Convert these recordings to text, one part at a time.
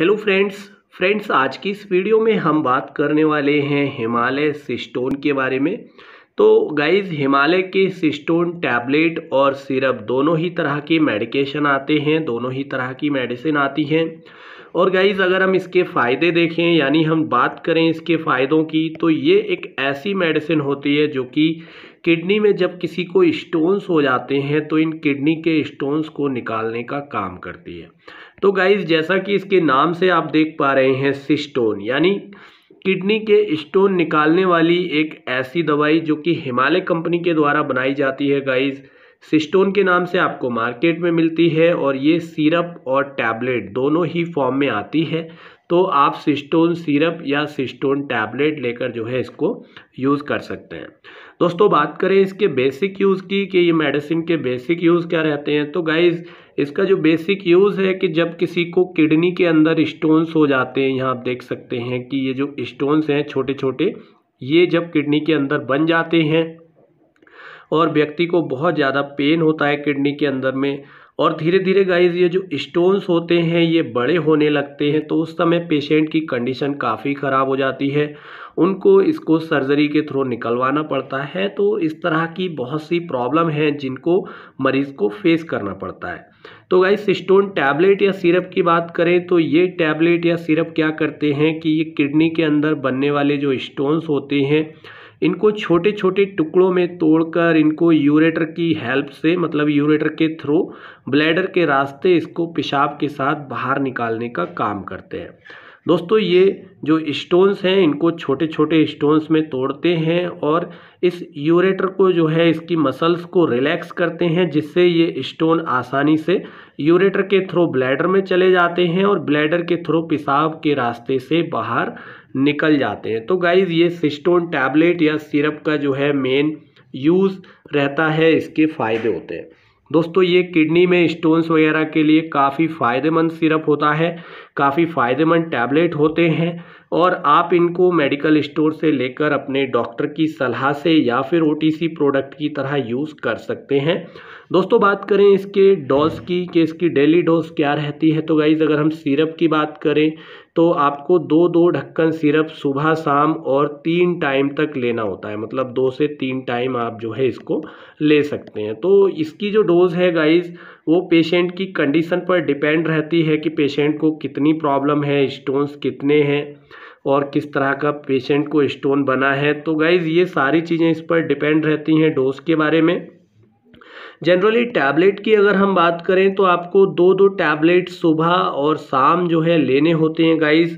hello friends friends आज की इस वीडियो में हम बात करने वाले हैं हिमालय सिस्टोन के बारे में तो गाइज हिमालय के सिस्टोन टैबलेट और सिरप दोनों ही तरह के मेडिकेशन आते हैं दोनों ही तरह की मेडिसिन आती हैं और गाइज अगर हम इसके फ़ायदे देखें यानी हम बात करें इसके फ़ायदों की तो ये एक ऐसी मेडिसिन होती है जो कि किडनी में जब किसी को स्टोन्स हो जाते हैं तो इन किडनी के स्टोन्स को निकालने का काम करती है तो गाइज जैसा कि इसके नाम से आप देख पा रहे हैं सिस्टोन यानी किडनी के स्टोन निकालने वाली एक ऐसी दवाई जो कि हिमालय कंपनी के द्वारा बनाई जाती है गाइज सिस्टोन के नाम से आपको मार्केट में मिलती है और ये सिरप और टैबलेट दोनों ही फॉर्म में आती है तो आप सिस्टोन सिरप या सिस्टोन टैबलेट लेकर जो है इसको यूज़ कर सकते हैं दोस्तों बात करें इसके बेसिक यूज़ की कि ये मेडिसिन के बेसिक यूज़ क्या रहते हैं तो गाइज़ इसका जो बेसिक यूज़ है कि जब किसी को किडनी के अंदर स्टोन्स हो जाते हैं यहाँ आप देख सकते हैं कि ये जो स्टोन्स हैं छोटे छोटे ये जब किडनी के अंदर बन जाते हैं और व्यक्ति को बहुत ज़्यादा पेन होता है किडनी के अंदर में और धीरे धीरे गाइज ये जो स्टोन्स होते हैं ये बड़े होने लगते हैं तो उस समय पेशेंट की कंडीशन काफ़ी ख़राब हो जाती है उनको इसको सर्जरी के थ्रू निकलवाना पड़ता है तो इस तरह की बहुत सी प्रॉब्लम है जिनको मरीज़ को फेस करना पड़ता है तो गाइस सिस्टोन टैबलेट या सिरप की बात करें तो ये टैबलेट या सिरप क्या करते हैं कि ये किडनी के अंदर बनने वाले जो स्टोन्स होते हैं इनको छोटे छोटे टुकड़ों में तोड़कर इनको यूरेटर की हेल्प से मतलब यूरेटर के थ्रू ब्लैडर के रास्ते इसको पेशाब के साथ बाहर निकालने का काम करते हैं दोस्तों ये जो स्टोन्स हैं इनको छोटे छोटे स्टोन्स में तोड़ते हैं और इस यूरेटर को जो है इसकी मसल्स को रिलैक्स करते हैं जिससे ये स्टोन आसानी से यूरेटर के थ्रू ब्लैडर में चले जाते हैं और ब्लैडर के थ्रू पेशाब के रास्ते से बाहर निकल जाते हैं तो गाइज़ ये सिस्टोन टैबलेट या सिरप का जो है मेन यूज़ रहता है इसके फ़ायदे होते हैं दोस्तों ये किडनी में स्टोन्स वगैरह के लिए काफ़ी फ़ायदेमंद सिरप होता है काफ़ी फ़ायदेमंद टैबलेट होते हैं और आप इनको मेडिकल स्टोर से लेकर अपने डॉक्टर की सलाह से या फिर ओ प्रोडक्ट की तरह यूज़ कर सकते हैं दोस्तों बात करें इसके डोज की कि इसकी डेली डोज क्या रहती है तो गाइज़ अगर हम सिरप की बात करें तो आपको दो दो ढक्कन सिरप सुबह शाम और तीन टाइम तक लेना होता है मतलब दो से तीन टाइम आप जो है इसको ले सकते हैं तो इसकी जो डोज़ है गाइस वो पेशेंट की कंडीशन पर डिपेंड रहती है कि पेशेंट को कितनी प्रॉब्लम है स्टोन्स कितने हैं और किस तरह का पेशेंट को स्टोन बना है तो गाइज़ ये सारी चीज़ें इस पर डिपेंड रहती हैं डोज़ के बारे में जनरली टैबलेट की अगर हम बात करें तो आपको दो दो टैबलेट सुबह और शाम जो है लेने होते हैं गाइस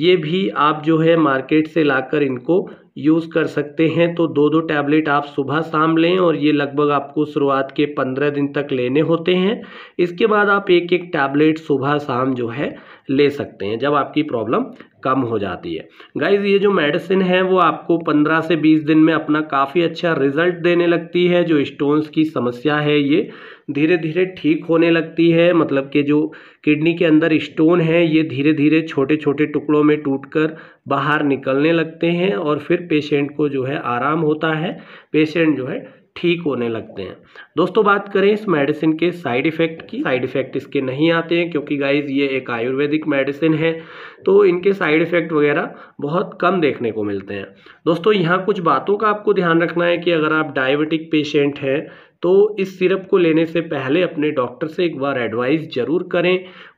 ये भी आप जो है मार्केट से लाकर इनको यूज़ कर सकते हैं तो दो दो टैबलेट आप सुबह शाम लें और ये लगभग आपको शुरुआत के पंद्रह दिन तक लेने होते हैं इसके बाद आप एक एक टैबलेट सुबह शाम जो है ले सकते हैं जब आपकी प्रॉब्लम कम हो जाती है गाइज ये जो मेडिसिन है वो आपको 15 से 20 दिन में अपना काफ़ी अच्छा रिजल्ट देने लगती है जो स्टोन्स की समस्या है ये धीरे धीरे ठीक होने लगती है मतलब कि जो किडनी के अंदर स्टोन है ये धीरे धीरे छोटे छोटे टुकड़ों में टूटकर बाहर निकलने लगते हैं और फिर पेशेंट को जो है आराम होता है पेशेंट जो है ठीक होने लगते हैं दोस्तों बात करें इस मेडिसिन के साइड इफ़ेक्ट की साइड इफ़ेक्ट इसके नहीं आते हैं क्योंकि गाइज ये एक आयुर्वेदिक मेडिसिन है तो इनके साइड इफ़ेक्ट वगैरह बहुत कम देखने को मिलते हैं दोस्तों यहाँ कुछ बातों का आपको ध्यान रखना है कि अगर आप डायबिटिक पेशेंट हैं तो इस सिरप को लेने से पहले अपने डॉक्टर से एक बार एडवाइस ज़रूर करें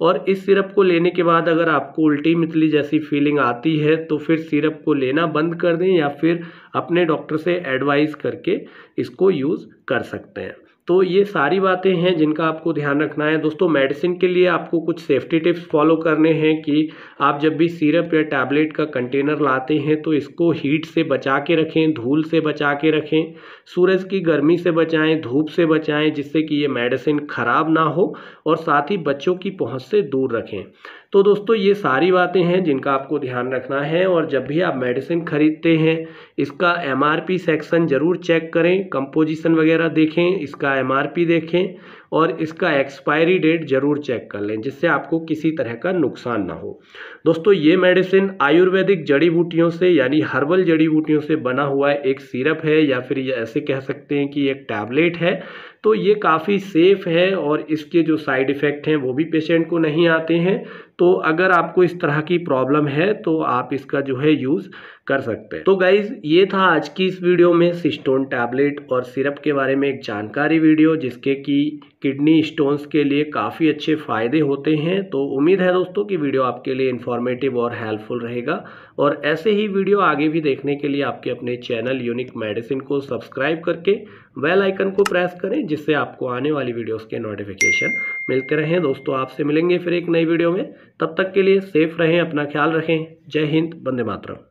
और इस सिरप को लेने के बाद अगर आपको उल्टी मितली जैसी फीलिंग आती है तो फिर सिरप को लेना बंद कर दें या फिर अपने डॉक्टर से एडवाइस करके इसको यूज़ कर सकते हैं तो ये सारी बातें हैं जिनका आपको ध्यान रखना है दोस्तों मेडिसिन के लिए आपको कुछ सेफ्टी टिप्स फॉलो करने हैं कि आप जब भी सिरप या टैबलेट का कंटेनर लाते हैं तो इसको हीट से बचा के रखें धूल से बचा के रखें सूरज की गर्मी से बचाएं धूप से बचाएं जिससे कि ये मेडिसिन ख़राब ना हो और साथ ही बच्चों की पहुँच से दूर रखें तो दोस्तों ये सारी बातें हैं जिनका आपको ध्यान रखना है और जब भी आप मेडिसिन ख़रीदते हैं इसका एमआरपी सेक्शन ज़रूर चेक करें कंपोजिशन वगैरह देखें इसका एमआरपी देखें और इसका एक्सपायरी डेट ज़रूर चेक कर लें जिससे आपको किसी तरह का नुकसान ना हो दोस्तों ये मेडिसिन आयुर्वेदिक जड़ी बूटियों से यानी हर्बल जड़ी बूटियों से बना हुआ एक सीरप है या फिर ये ऐसे कह सकते हैं कि एक टैबलेट है तो ये काफ़ी सेफ़ है और इसके जो साइड इफ़ेक्ट हैं वो भी पेशेंट को नहीं आते हैं तो अगर आपको इस तरह की प्रॉब्लम है तो आप इसका जो है यूज़ कर सकते हैं तो गाइज़ ये था आज की इस वीडियो में सिस्टोन टैबलेट और सिरप के बारे में एक जानकारी वीडियो जिसके कि किडनी स्टोन्स के लिए काफ़ी अच्छे फ़ायदे होते हैं तो उम्मीद है दोस्तों कि वीडियो आपके लिए इन्फॉर्मेटिव और हेल्पफुल रहेगा और ऐसे ही वीडियो आगे भी देखने के लिए आपके अपने चैनल यूनिक मेडिसिन को सब्सक्राइब करके बेल आइकन को प्रेस करें जिससे आपको आने वाली वीडियोस के नोटिफिकेशन मिलते रहें दोस्तों आपसे मिलेंगे फिर एक नई वीडियो में तब तक के लिए सेफ रहें अपना ख्याल रखें जय हिंद बंदे मातरम